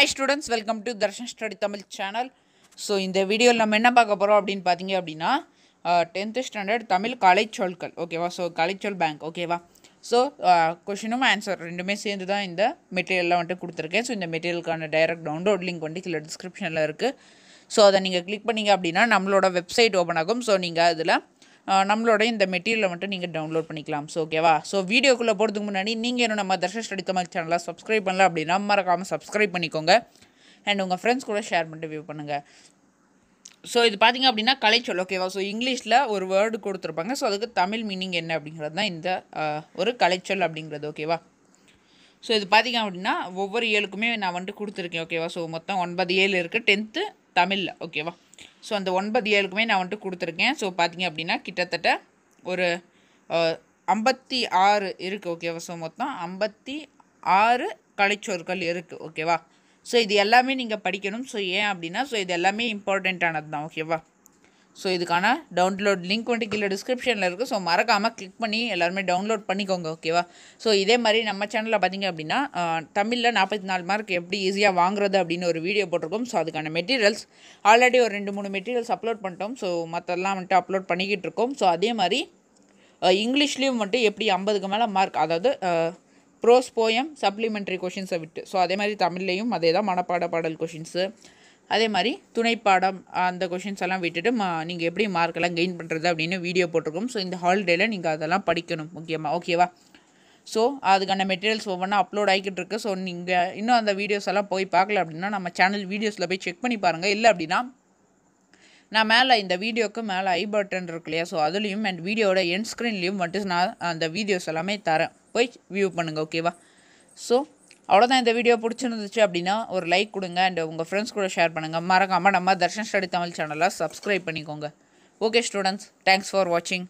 hi students welcome to Darshan study Tamil channel so இந்த வீடியோவில் நம்ம என்ன பார்க்க போகிறோம் அப்படின்னு பார்த்தீங்க அப்படின்னா டென்த்து ஸ்டாண்டர்ட் தமிழ் கலைச்சொல்கள் ஓகேவா ஸோ கலைச்சொல் பேங்க் ஓகேவா ஸோ கொஷினும் ஆன்சர் ரெண்டுமே சேர்ந்து தான் இந்த மெட்டீரியல்லாம் வந்துட்டு கொடுத்துருக்கேன் ஸோ இந்த மெட்டீரியலுக்கான டைரக்ட் டவுன்லோட் லிங்க் வந்து கீழே டிஸ்கிரிப்ஷனில் இருக்குது ஸோ அதை நீங்கள் கிளிக் பண்ணிங்க அப்படின்னா நம்மளோட வெப்சைட் ஓப்பன் ஆகும் ஸோ நீங்கள் அதில் நம்மளோட இந்த மெட்டீரியலை மட்டும் நீங்கள் டவுன்லோட் பண்ணிக்கலாம் ஸோ ஓகேவா ஸோ வீடியோக்குள்ளே போகிறதுக்கு முன்னாடி நீங்கள் இன்னும் நம்ம தர்ஷன் ஸ்டடி தமிழ் சேனலாக சப்ஸ்கிரைப் பண்ணல அப்படின்னா மறக்காமல் சப்ஸ்கிரைப் பண்ணிக்கோங்க அண்ட் உங்கள் ஃப்ரெண்ட்ஸ் கூட ஷேர் பண்ணிட்டு வியூ பண்ணுங்கள் ஸோ இது பார்த்திங்க அப்படின்னா கலைச்சொல் ஓகேவா ஸோ இங்கிலீஷில் ஒரு வேர்டு கொடுத்துருப்பாங்க ஸோ அதுக்கு தமிழ் மீனிங் என்ன அப்படிங்கிறது தான் இந்த ஒரு கலைச்சொல் அப்படிங்கிறது ஓகேவா ஸோ இது பார்த்திங்க அப்படின்னா ஒவ்வொரு ஏழுக்குமே நான் வந்துட்டு கொடுத்துருக்கேன் ஓகேவா ஸோ மொத்தம் ஒன்பது ஏழு இருக்குது டென்த்து தமிழில் ஓகேவா ஸோ அந்த ஒன்பது ஏழுக்குமே நான் வந்துட்டு கொடுத்துருக்கேன் ஸோ பார்த்தீங்க அப்படின்னா கிட்டத்தட்ட ஒரு ஐம்பத்தி ஆறு இருக்குது ஓகேவா ஸோ மொத்தம் ஐம்பத்தி ஆறு கலைச்சொற்கள் இருக்குது ஓகேவா ஸோ இது எல்லாமே நீங்கள் படிக்கணும் ஸோ ஏன் அப்படின்னா ஸோ இது எல்லாமே இம்பார்ட்டண்ட்டானது தான் ஓகேவா ஸோ இதுக்கான டவுன்லோட் லிங்க் வந்துட்டு கீழே டிஸ்கிரிப்ஷனில் இருக்குது ஸோ மறக்காமல் கிளிக் பண்ணி எல்லாருமே டவுன்லோட் பண்ணிக்கோங்க ஓகேவா ஸோ இதே மாதிரி நம்ம சேனலில் பார்த்திங்க அப்படின்னா தமிழில் நாற்பத்தி நாலு மார்க் எப்படி ஈஸியாக வாங்குறது அப்படின்னு ஒரு வீடியோ போட்டிருக்கோம் ஸோ அதுக்கான மெட்டீரியல்ஸ் ஆல்ரெடி ஒரு ரெண்டு மூணு மெட்டீரியல்ஸ் அப்லோட் பண்ணிட்டோம் ஸோ மற்றெல்லாம் வந்துட்டு அப்லோட் பண்ணிக்கிட்டு இருக்கோம் ஸோ அதே மாதிரி இங்கிலீஷ்லேயும் வந்துட்டு எப்படி ஐம்பதுக்கு மேலே மார்க் அதாவது ப்ரோஸ் போயம் சப்ளிமெண்ட்ரி கொஷின்ஸை விட்டு ஸோ அதே மாதிரி தமிழ்லேயும் அதே தான் மனப்பாட பாடல் கொஷின்ஸு அதே மாதிரி துணை பாடம் அந்த கொஷின்ஸ் எல்லாம் விட்டுட்டு மா நீங்கள் எப்படி மார்க்கெல்லாம் கெயின் பண்ணுறது அப்படின்னு வீடியோ போட்டிருக்கோம் ஸோ இந்த ஹாலிடேயில் நீங்கள் அதெல்லாம் படிக்கணும் முக்கியமாக ஓகேவா ஸோ அதுக்கான மெட்டீரியல்ஸ் ஒவ்வொன்றா அப்லோட் ஆகிக்கிட்டு இருக்கு ஸோ நீங்கள் இன்னும் அந்த வீடியோஸ் எல்லாம் போய் பார்க்கல அப்படின்னா நம்ம சேனல் வீடியோஸில் போய் செக் பண்ணி பாருங்கள் இல்லை அப்படின்னா நான் மேலே இந்த வீடியோக்கு மேலே ஐ பட்டன் இருக்கு இல்லையா ஸோ அதுலேயும் அண்ட் வீடியோட என் ஸ்க்ரீன்லேயும் வந்துட்டு நான் அந்த வீடியோஸ் எல்லாமே தரேன் போய் வியூ பண்ணுங்கள் ஓகேவா ஸோ அவ்வளோதான் இந்த வீடியோ பிடிச்சிருந்துச்சு அப்படின்னா ஒரு லைக் கொடுங்க அண்ட் உங்கள் ஃப்ரெண்ட்ஸ் கூட ஷேர் பண்ணுங்கள் மறக்காமல் நம்ம தர்ஷன் ஸ்டடி தமிழ் சேனலாக சப்ஸ்கிரைப் பண்ணிக்கோங்க ஓகே ஸ்டூடெண்ட்ஸ் தேங்க்ஸ் ஃபார் வாட்சிங்